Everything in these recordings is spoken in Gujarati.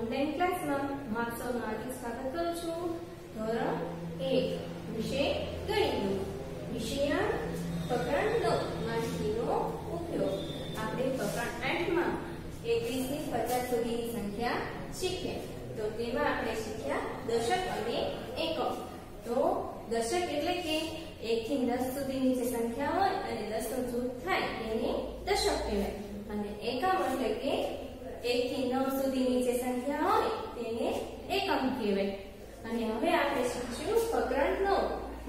ઓનલાઈન ક્લાસમાં હું આપ સૌનું સ્વાગત કરું છું ધોરણ એક વિષય ગણિતનું વિષય પ્રકરણ નવ માહિતીનો ઉપયોગ આપણે પ્રકરણ આઠમાં એકવીસ થી પચાસ સુધીની સંખ્યા શીખ્યા તો તેમાં આપણે શીખ્યા દશક અને એકમ તો દશક એટલે કે એક થી દસ સુધીની જે સંખ્યા હોય અને દસ નું જૂથ થાય એને દશક કહેવાય અને એકમ એટલે કે એક થી નવ સુધીની જે સંખ્યા હોય તેને એકમ કહેવાય અને હવે આપણે શીખશું પ્રકરણ નવ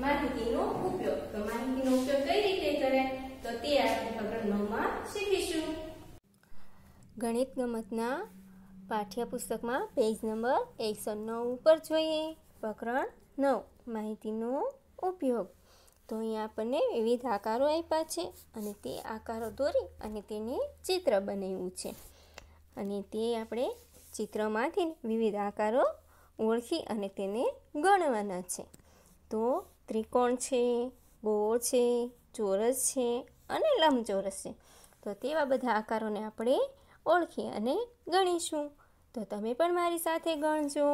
માહિતીનો ઉપયોગ તો માહિતીનો ઉપયોગ કઈ રીતે કરે તો તે આપણે પ્રકરણ નવમાં શીખીશું ગણિત ગમતના પાઠ્યપુસ્તકમાં પેજ નંબર એકસો નવ ઉપર જોઈએ પ્રકરણ નવ માહિતીનો ઉપયોગ તો અહીંયા આપણને વિવિધ આકારો આપ્યા છે અને તે આકારો દોરી અને તેને ચિત્ર બનાવ્યું છે અને તે આપણે ચિત્રમાંથી વિવિધ આકારો ઓળખી અને તેને ગણવાના છે તો ત્રિકોણ છે ગોળ છે ચોરસ છે અને લંબચોરસ છે તો તેવા બધા આકારોને આપણે ઓળખી અને ગણીશું તો તમે પણ મારી સાથે ગણજો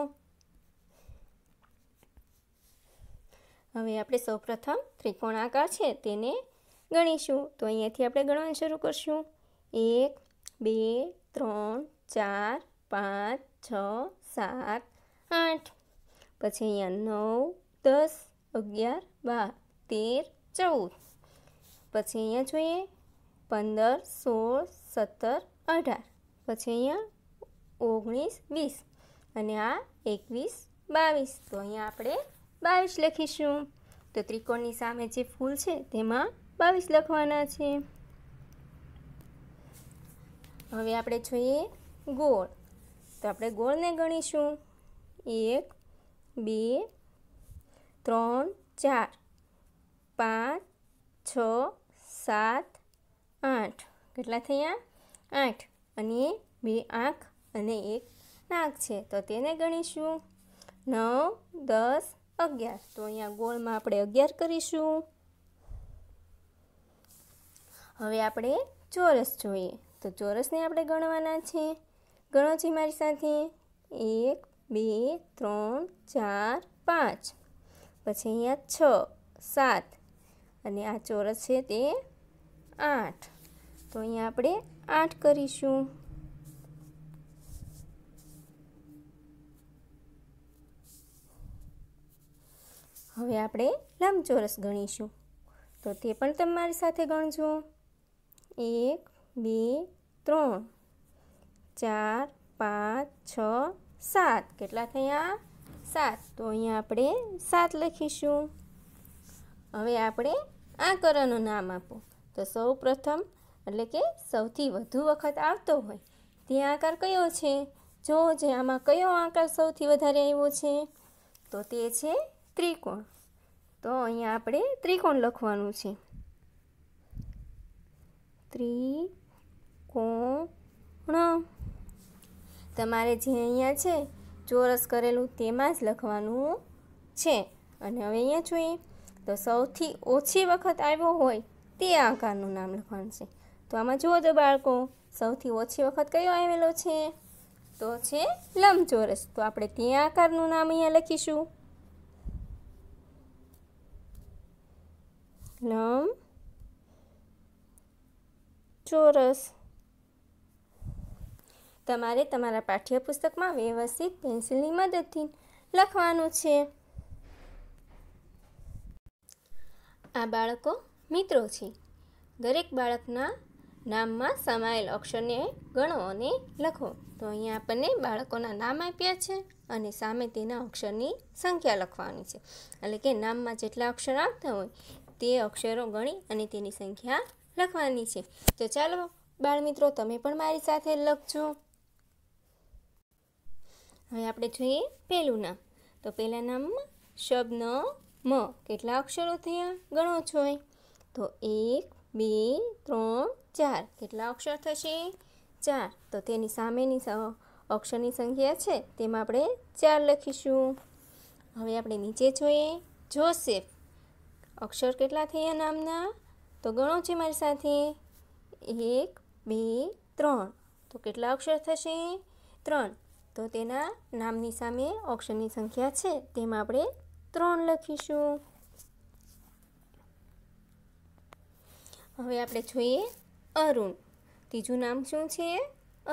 હવે આપણે સૌપ્રથમ ત્રિકોણ આકાર છે તેને ગણીશું તો અહીંયાથી આપણે ગણવાનું શરૂ કરશું એક બે ત્રણ ચાર પાંચ છ સાત આઠ પછી અહીંયા નવ દસ અગિયાર બાર તેર ચૌદ પછી અહીંયા જોઈએ પંદર સોળ સત્તર અઢાર પછી અહીંયા ઓગણીસ વીસ અને આ એકવીસ બાવીસ તો અહીંયા આપણે બાવીસ લખીશું તો ત્રિકોણની સામે જે ફૂલ છે તેમાં બાવીસ લખવાના છે હવે આપણે જોઈએ ગોળ તો આપણે ગોળને ગણીશું એક બે ત્રણ ચાર પાંચ છ સાત આઠ કેટલા થયા આઠ અને બે આંખ અને એક નાક છે તો તેને ગણીશું નવ દસ અગિયાર તો અહીંયા ગોળમાં આપણે અગિયાર કરીશું હવે આપણે ચોરસ જોઈએ તો ચોરસને આપણે ગણવાના છે ગણો છે મારી સાથે એક બે ત્રણ ચાર પાંચ પછી અહીંયા છ સાત અને આ ચોરસ છે તે આઠ તો અહીંયા આપણે આઠ કરીશું હવે આપણે લંબચોરસ ગણીશું તો તે પણ તમારી સાથે ગણજો એક બે ત્રણ ચાર પાંચ છ સાત કેટલા થયા સાત તો અહીંયા આપણે સાત લખીશું હવે આપણે આંકરનું નામ આપો તો સૌ પ્રથમ એટલે કે સૌથી વધુ વખત આવતો હોય તે આકાર કયો છે જો જે આમાં કયો આકાર સૌથી વધારે આવ્યો છે તો તે છે ત્રિકોણ તો અહીંયા આપણે ત્રિકોણ લખવાનું છે ત્રિકોણ તમારે જે અહીંયા છે ચોરસ કરેલું તેમાં જ લખવાનું છે અને હવે અહીંયા જોઈએ તો સૌથી ઓછી વખત આવ્યો હોય તે આકારનું નામ લખવાનું છે તો આમાં જુઓ તો બાળકો સૌથી ઓછી વખત કયો આવેલો છે તો છે લંબચોરસ તો આપણે તે આકારનું નામ અહીંયા લખીશું લંબ ચોરસ તમારે તમારા પાઠ્યપુસ્તકમાં વ્યવસ્થિત પેન્સિલની મદદથી લખવાનું છે આ બાળકો મિત્રો છે દરેક બાળકના નામમાં સમાયેલ અક્ષરને ગણો અને લખો તો અહીંયા આપણને બાળકોના નામ આપ્યા છે અને સામે તેના અક્ષરની સંખ્યા લખવાની છે એટલે કે નામમાં જેટલા અક્ષર આપતા હોય તે અક્ષરો ગણી અને તેની સંખ્યા લખવાની છે તો ચાલો બાળમિત્રો તમે પણ મારી સાથે લખજો હવે આપણે જોઈએ પહેલું નામ તો પહેલા નામમાં શબ્દ મ કેટલા અક્ષરો થયા ગણો છો તો એક બે ત્રણ ચાર કેટલા અક્ષર થશે ચાર તો તેની સામેની અક્ષરની સંખ્યા છે તેમાં આપણે ચાર લખીશું હવે આપણે નીચે જોઈએ જોસેફ અક્ષર કેટલા થયા નામના તો ગણો છે મારી સાથે એક બે ત્રણ તો કેટલા અક્ષર થશે ત્રણ તો તેના નામની સામે અક્ષરની સંખ્યા છે તેમાં આપણે ત્રણ લખીશું હવે આપણે જોઈએ અરુણ ત્રીજું નામ શું છે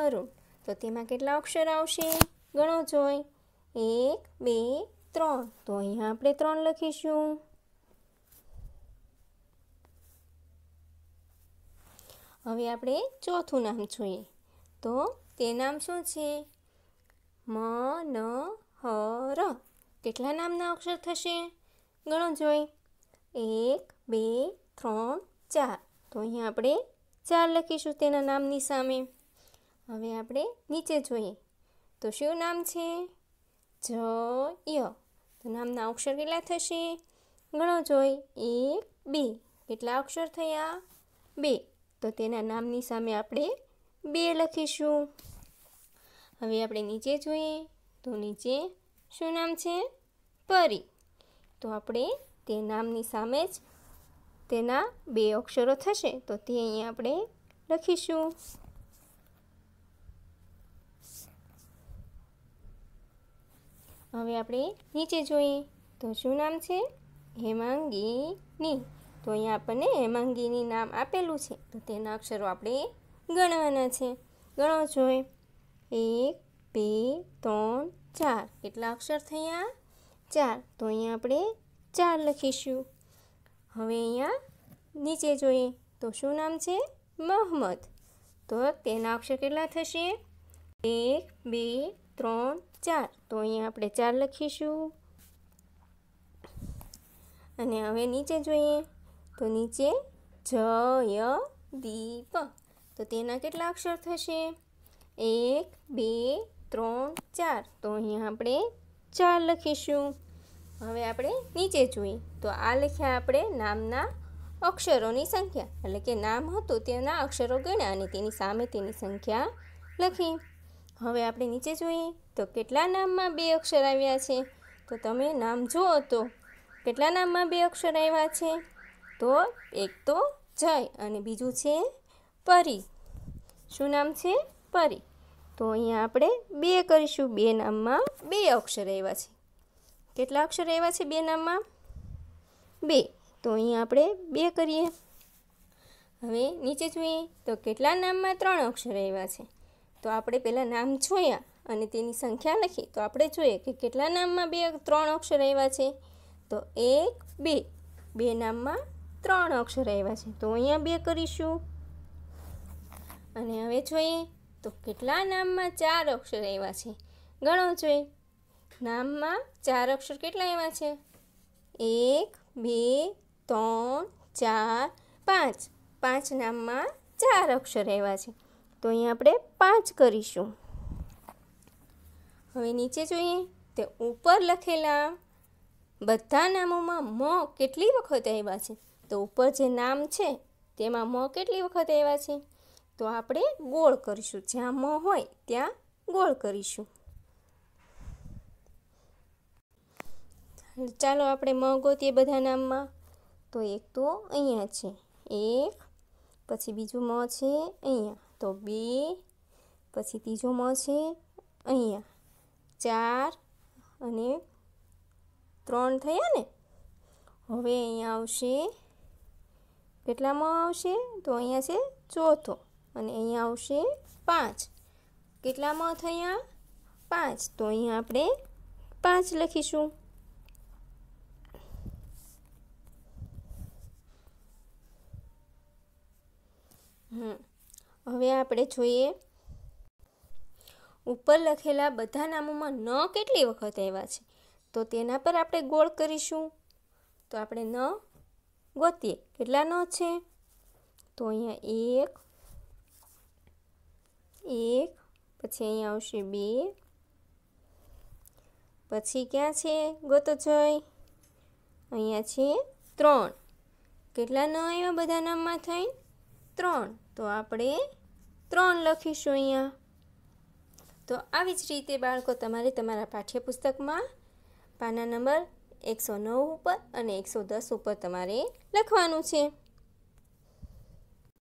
અરુણ તો તેમાં કેટલા અક્ષર આવશે ગણો જોઈ એક બે ત્રણ તો અહીંયા આપણે ત્રણ લખીશું હવે આપણે ચોથું નામ જોઈએ તો તે નામ શું છે મ ન હ ર કેટલા નામના અક્ષર થશે ગણો જોઈ એક બે ત્રણ ચાર તો અહીંયા આપણે ચાર લખીશું તેના નામની સામે હવે આપણે નીચે જોઈએ તો શું નામ છે જ ય તો નામના અક્ષર કેટલા થશે ગણો જોઈ એક બે કેટલા અક્ષર થયા બે તો તેના નામની સામે આપણે બે લખીશું હવે આપણે નીચે જોઈએ તો નીચે શું નામ છે પરી તો આપણે તે નામની સામે જ તેના બે અક્ષરો થશે તો તે અહીંયા આપણે લખીશું હવે આપણે નીચે જોઈએ તો શું નામ છે હેમાંગીની તો અહીંયા આપણને હેમાંગીની નામ આપેલું છે તો તેના અક્ષરો આપણે ગણવાના છે ગણો જોઈએ એક બે ત્રણ ચાર કેટલા અક્ષર થયા ચાર તો અહીંયા આપણે ચાર લખીશું હવે અહીંયા નીચે જોઈએ તો શું નામ છે મહમદ તો તેના અક્ષર કેટલા થશે એક બે ત્રણ ચાર તો અહીંયા આપણે ચાર લખીશું અને હવે નીચે જોઈએ તો નીચે જય દીપ તો તેના કેટલા અક્ષર થશે એક બે ત્રણ ચાર તો અહીંયા આપણે ચાર લખીશું હવે આપણે નીચે જોઈએ તો આ લખ્યા આપણે નામના અક્ષરોની સંખ્યા એટલે કે નામ હતું તેના અક્ષરો ગણ્યા અને તેની સામે તેની સંખ્યા લખી હવે આપણે નીચે જોઈએ તો કેટલા નામમાં બે અક્ષર આવ્યા છે તો તમે નામ જુઓ તો કેટલા નામમાં બે અક્ષર આવ્યા છે તો એક તો જય અને બીજું છે પરી શું નામ છે પરી તો અહીંયા આપણે બે કરીશું બે નામમાં બે અક્ષર એવા છે કેટલા અક્ષર એવા છે બે નામમાં બે તો અહીંયા આપણે બે કરીએ હવે નીચે જોઈએ તો કેટલા નામમાં ત્રણ અક્ષર એવા છે તો આપણે પહેલાં નામ જોયા અને તેની સંખ્યા લખી તો આપણે જોઈએ કે કેટલા નામમાં બે ત્રણ અક્ષર એવા છે તો એક બે બે નામમાં ત્રણ અક્ષર આવ્યા છે તો અહીંયા બે કરીશું અને હવે જોઈએ તો કેટલા નામમાં ચાર અક્ષર આવ્યા છે ગણો જોઈએ નામમાં ચાર અક્ષર કેટલા આવ્યા છે એક બે ત્રણ ચાર પાંચ પાંચ નામમાં ચાર અક્ષર આવ્યા છે તો અહીંયા આપણે પાંચ કરીશું હવે નીચે જોઈએ તે ઉપર લખેલા બધા નામોમાં મ કેટલી વખત આવ્યા છે તો ઉપર જે નામ છે તેમાં મ કેટલી વખત આવ્યા છે તો આપણે ગોળ કરીશું જ્યાં મ હોય ત્યાં ગોળ કરીશું ચાલો આપણે મ ગોતીએ બધા નામમાં તો એક તો અહીંયા છે એક પછી બીજું મ છે અહીંયા તો બે પછી ત્રીજો મ છે અહીંયા ચાર અને ત્રણ થયા ને હવે અહીંયા આવશે કેટલામાં આવશે તો અહીંયા છે ચોથો અને અહીંયા આવશે પાંચ કેટલામાં થયા પાંચ તો અહીંયા આપણે પાંચ લખીશું હવે આપણે જોઈએ ઉપર લખેલા બધા નામોમાં ન કેટલી વખત આવ્યા છે તો તેના પર આપણે ગોળ કરીશું તો આપણે ન ગોતીએ કેટલા ન છે તો અહીંયા એક એક પછી અહીંયા આવશે બે પછી ક્યાં છે ગોતો જય અહીંયા છે ત્રણ કેટલા ન આવ્યા બધા નામમાં થઈ ત્રણ તો આપણે ત્રણ લખીશું અહીંયા તો આવી જ રીતે બાળકો તમારે તમારા પાઠ્યપુસ્તકમાં પાના નંબર એકસો નવ ઉપર અને એકસો દસ ઉપર તમારે લખવાનું છે